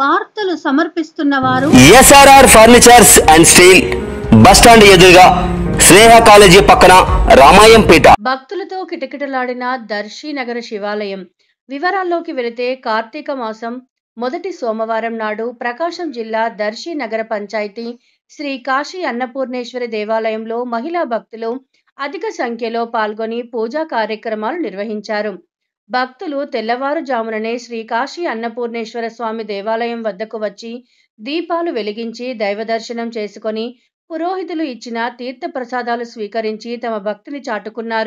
వార్తలు సమర్పిస్తున్న వారు S R R furnitures and steel bus stand ఎదురుగా స్నేహ కాలేజీ పక్కన రామాయంపేట భక్తులతో కిటకిటలాడిన దర్శి నగర శివాలయం వివరాల్లోకి వెళితే కార్తీక మాసం మొదటి సోమవారం నాడు ప్రకాశం జిల్లా దర్శి నగర పంచాయతీ శ్రీ కాశీ అన్నపూర్ణేశ్వరి దేవాలయంలో మహిళా భక్తులు అధిక సంఖ్యలో పాల్గొని పూజా కార్యక్రమాలు నిర్వహించారు భక్తులు తెల్లవారుజాముననే శ్రీ కాశీ అన్నపూర్ణేశ్వర స్వామి దేవాలయం వద్దకు వచ్చి దీపాలు వెలిగించి దైవదర్శనం చేసుకొని పురోహితులు ఇచ్చిన తీర్థ ప్రసాదాలు స్వీకరించి తమ భక్తిని చాటుకున్నారు